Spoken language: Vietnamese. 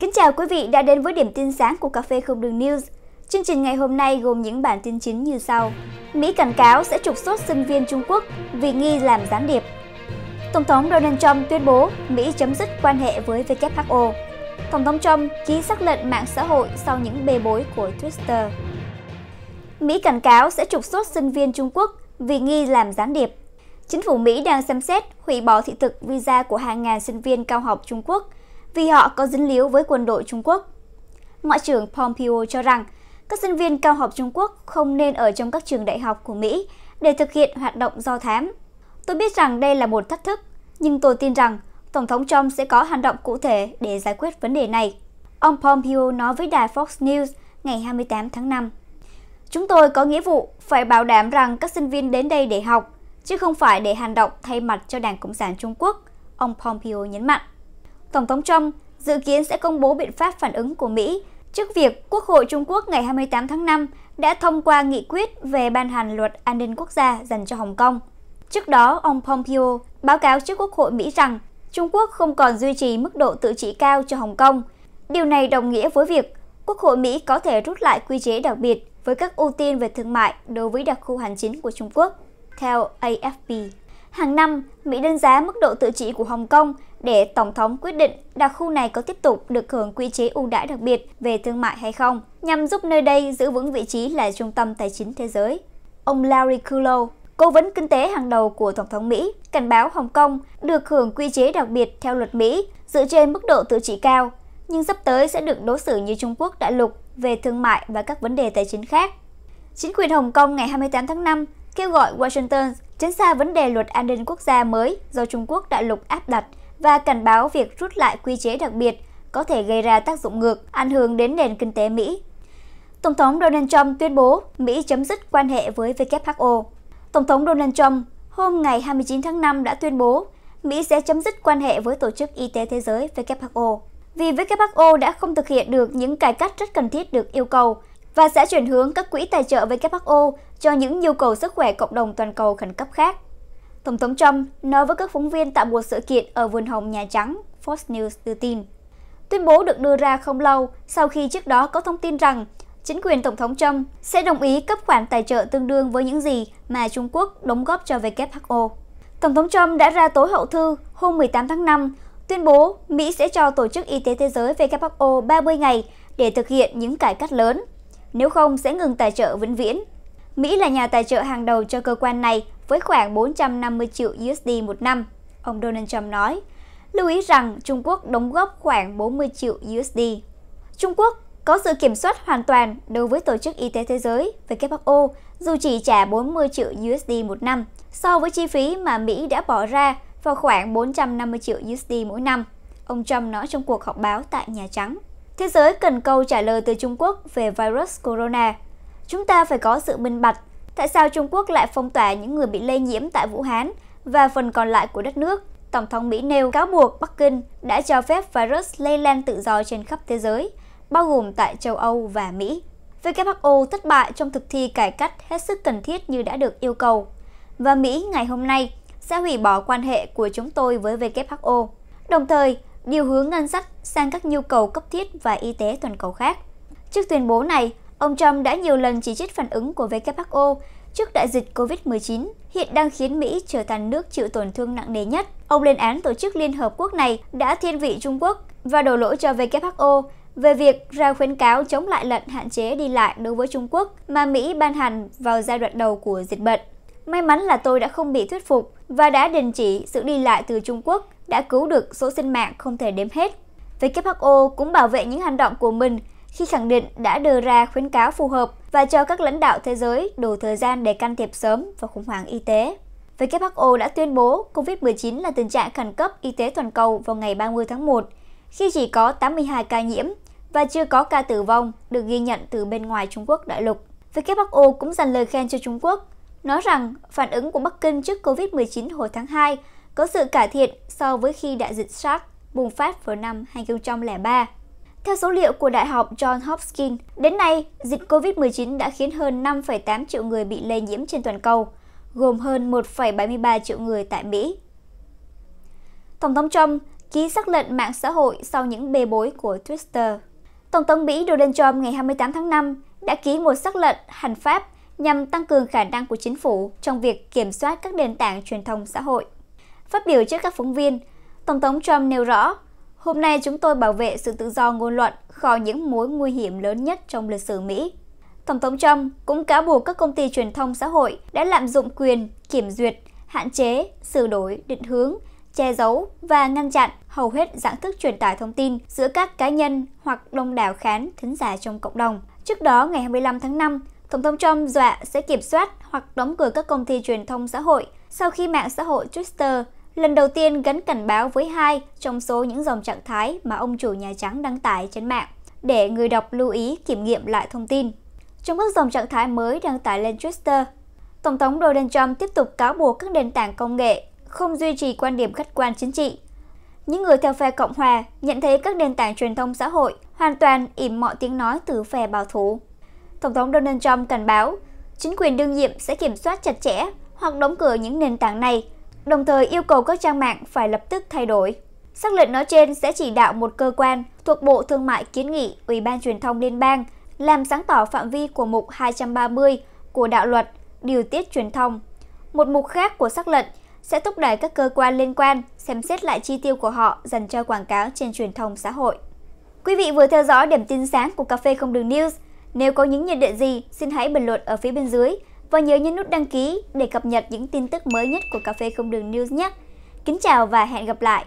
Kính chào quý vị đã đến với điểm tin sáng của Cà phê Không Đường News. Chương trình ngày hôm nay gồm những bản tin chính như sau. Mỹ cảnh cáo sẽ trục xuất sinh viên Trung Quốc vì nghi làm gián điệp. Tổng thống Donald Trump tuyên bố Mỹ chấm dứt quan hệ với WHO. Tổng thống Trump ký xác lệnh mạng xã hội sau những bê bối của Twitter. Mỹ cảnh cáo sẽ trục xuất sinh viên Trung Quốc vì nghi làm gián điệp. Chính phủ Mỹ đang xem xét hủy bỏ thị thực visa của hàng ngàn sinh viên cao học Trung Quốc – vì họ có dính líu với quân đội Trung Quốc. Ngoại trưởng Pompeo cho rằng các sinh viên cao học Trung Quốc không nên ở trong các trường đại học của Mỹ để thực hiện hoạt động do thám. Tôi biết rằng đây là một thách thức, nhưng tôi tin rằng Tổng thống Trump sẽ có hành động cụ thể để giải quyết vấn đề này. Ông Pompeo nói với đài Fox News ngày 28 tháng 5. Chúng tôi có nghĩa vụ phải bảo đảm rằng các sinh viên đến đây để học, chứ không phải để hành động thay mặt cho Đảng Cộng sản Trung Quốc, ông Pompeo nhấn mạnh. Tổng thống Trump dự kiến sẽ công bố biện pháp phản ứng của Mỹ trước việc Quốc hội Trung Quốc ngày 28 tháng 5 đã thông qua nghị quyết về ban hành luật an ninh quốc gia dành cho Hồng Kông. Trước đó, ông Pompeo báo cáo trước Quốc hội Mỹ rằng Trung Quốc không còn duy trì mức độ tự trị cao cho Hồng Kông. Điều này đồng nghĩa với việc Quốc hội Mỹ có thể rút lại quy chế đặc biệt với các ưu tiên về thương mại đối với đặc khu hành chính của Trung Quốc, theo AFP. Hàng năm, Mỹ đánh giá mức độ tự trị của Hồng Kông để Tổng thống quyết định đặc khu này có tiếp tục được hưởng quy chế ưu đãi đặc biệt về thương mại hay không, nhằm giúp nơi đây giữ vững vị trí là trung tâm tài chính thế giới. Ông Larry Kudlow, cố vấn kinh tế hàng đầu của Tổng thống Mỹ, cảnh báo Hồng Kông được hưởng quy chế đặc biệt theo luật Mỹ dựa trên mức độ tự trị cao, nhưng sắp tới sẽ được đối xử như Trung Quốc đại lục về thương mại và các vấn đề tài chính khác. Chính quyền Hồng Kông ngày 28 tháng 5 kêu gọi Washington Tránh xa vấn đề luật an ninh quốc gia mới do Trung Quốc đại lục áp đặt và cảnh báo việc rút lại quy chế đặc biệt có thể gây ra tác dụng ngược, ảnh hưởng đến nền kinh tế Mỹ. Tổng thống Donald Trump tuyên bố Mỹ chấm dứt quan hệ với WHO. Tổng thống Donald Trump hôm ngày 29 tháng 5 đã tuyên bố Mỹ sẽ chấm dứt quan hệ với Tổ chức Y tế Thế giới WHO. Vì WHO đã không thực hiện được những cải cách rất cần thiết được yêu cầu và sẽ chuyển hướng các quỹ tài trợ WHO cho những nhu cầu sức khỏe cộng đồng toàn cầu khẩn cấp khác. Tổng thống Trump nói với các phóng viên tại một sự kiện ở Vườn Hồng Nhà Trắng, Fox News đưa tin. Tuyên bố được đưa ra không lâu sau khi trước đó có thông tin rằng chính quyền Tổng thống Trump sẽ đồng ý cấp khoản tài trợ tương đương với những gì mà Trung Quốc đóng góp cho WHO. Tổng thống Trump đã ra tối hậu thư hôm 18 tháng 5 tuyên bố Mỹ sẽ cho Tổ chức Y tế Thế giới WHO 30 ngày để thực hiện những cải cách lớn – nếu không sẽ ngừng tài trợ vĩnh viễn. Mỹ là nhà tài trợ hàng đầu cho cơ quan này với khoảng 450 triệu USD một năm, ông Donald Trump nói. Lưu ý rằng Trung Quốc đóng góp khoảng 40 triệu USD. Trung Quốc có sự kiểm soát hoàn toàn đối với Tổ chức Y tế Thế giới WHO dù chỉ trả 40 triệu USD một năm so với chi phí mà Mỹ đã bỏ ra vào khoảng 450 triệu USD mỗi năm, ông Trump nói trong cuộc họp báo tại Nhà Trắng. Thế giới cần câu trả lời từ Trung Quốc về virus corona. Chúng ta phải có sự minh bạch. Tại sao Trung Quốc lại phong tỏa những người bị lây nhiễm tại Vũ Hán và phần còn lại của đất nước? Tổng thống Mỹ nêu cáo buộc Bắc Kinh đã cho phép virus lây lan tự do trên khắp thế giới, bao gồm tại châu Âu và Mỹ. WHO thất bại trong thực thi cải cách hết sức cần thiết như đã được yêu cầu. Và Mỹ ngày hôm nay sẽ hủy bỏ quan hệ của chúng tôi với WHO. Đồng thời, điều hướng ngân sách sang các nhu cầu cấp thiết và y tế toàn cầu khác. Trước tuyên bố này, ông Trump đã nhiều lần chỉ trích phản ứng của WHO trước đại dịch COVID-19, hiện đang khiến Mỹ trở thành nước chịu tổn thương nặng nề nhất. Ông lên án tổ chức Liên Hợp Quốc này đã thiên vị Trung Quốc và đổ lỗi cho WHO về việc ra khuyến cáo chống lại lệnh hạn chế đi lại đối với Trung Quốc mà Mỹ ban hành vào giai đoạn đầu của dịch bệnh. May mắn là tôi đã không bị thuyết phục và đã đình chỉ sự đi lại từ Trung Quốc đã cứu được số sinh mạng không thể đếm hết. WHO cũng bảo vệ những hành động của mình khi khẳng định đã đưa ra khuyến cáo phù hợp và cho các lãnh đạo thế giới đủ thời gian để can thiệp sớm vào khủng hoảng y tế. WHO đã tuyên bố COVID-19 là tình trạng khẩn cấp y tế toàn cầu vào ngày 30 tháng 1, khi chỉ có 82 ca nhiễm và chưa có ca tử vong được ghi nhận từ bên ngoài Trung Quốc đại lục. WHO cũng dành lời khen cho Trung Quốc, nói rằng phản ứng của Bắc Kinh trước COVID-19 hồi tháng 2 có sự cải thiện so với khi đại dịch SARS bùng phát vào năm 2003. Theo số liệu của Đại học John Hopkins, đến nay, dịch COVID-19 đã khiến hơn 5,8 triệu người bị lây nhiễm trên toàn cầu, gồm hơn 1,73 triệu người tại Mỹ. Tổng thống Trump ký xác lệnh mạng xã hội sau những bê bối của Twitter. Tổng thống Mỹ Donald Trump ngày 28 tháng 5 đã ký một xác lệnh hành pháp nhằm tăng cường khả năng của chính phủ trong việc kiểm soát các nền tảng truyền thông xã hội. Phát biểu trước các phóng viên, Tổng thống Trump nêu rõ, hôm nay chúng tôi bảo vệ sự tự do ngôn luận khỏi những mối nguy hiểm lớn nhất trong lịch sử Mỹ. Tổng thống Trump cũng cáo buộc các công ty truyền thông xã hội đã lạm dụng quyền, kiểm duyệt, hạn chế, sửa đổi, định hướng, che giấu và ngăn chặn hầu hết dạng thức truyền tải thông tin giữa các cá nhân hoặc đông đảo khán thính giả trong cộng đồng. Trước đó, ngày 25 tháng 5, Tổng thống Trump dọa sẽ kiểm soát hoặc đóng cửa các công ty truyền thông xã hội sau khi mạng xã hội Twitter lần đầu tiên gắn cảnh báo với hai trong số những dòng trạng thái mà ông chủ Nhà Trắng đăng tải trên mạng, để người đọc lưu ý kiểm nghiệm lại thông tin. Trong các dòng trạng thái mới đăng tải lên Twitter, Tổng thống Donald Trump tiếp tục cáo buộc các nền tảng công nghệ không duy trì quan điểm khách quan chính trị. Những người theo phe Cộng hòa nhận thấy các nền tảng truyền thông xã hội hoàn toàn im mọi tiếng nói từ phe bảo thủ. Tổng thống Donald Trump cảnh báo, chính quyền đương nhiệm sẽ kiểm soát chặt chẽ hoặc đóng cửa những nền tảng này đồng thời yêu cầu các trang mạng phải lập tức thay đổi. Sắc lệnh nói trên sẽ chỉ đạo một cơ quan thuộc Bộ Thương mại kiến nghị Ủy ban Truyền thông Liên bang làm sáng tỏ phạm vi của mục 230 của đạo luật điều tiết truyền thông. Một mục khác của sắc lệnh sẽ thúc đẩy các cơ quan liên quan xem xét lại chi tiêu của họ dành cho quảng cáo trên truyền thông xã hội. Quý vị vừa theo dõi điểm tin sáng của Cà phê Không Đường News. Nếu có những nhận định gì, xin hãy bình luận ở phía bên dưới và nhớ nhấn nút đăng ký để cập nhật những tin tức mới nhất của Cà phê Không Đường News nhé. Kính chào và hẹn gặp lại!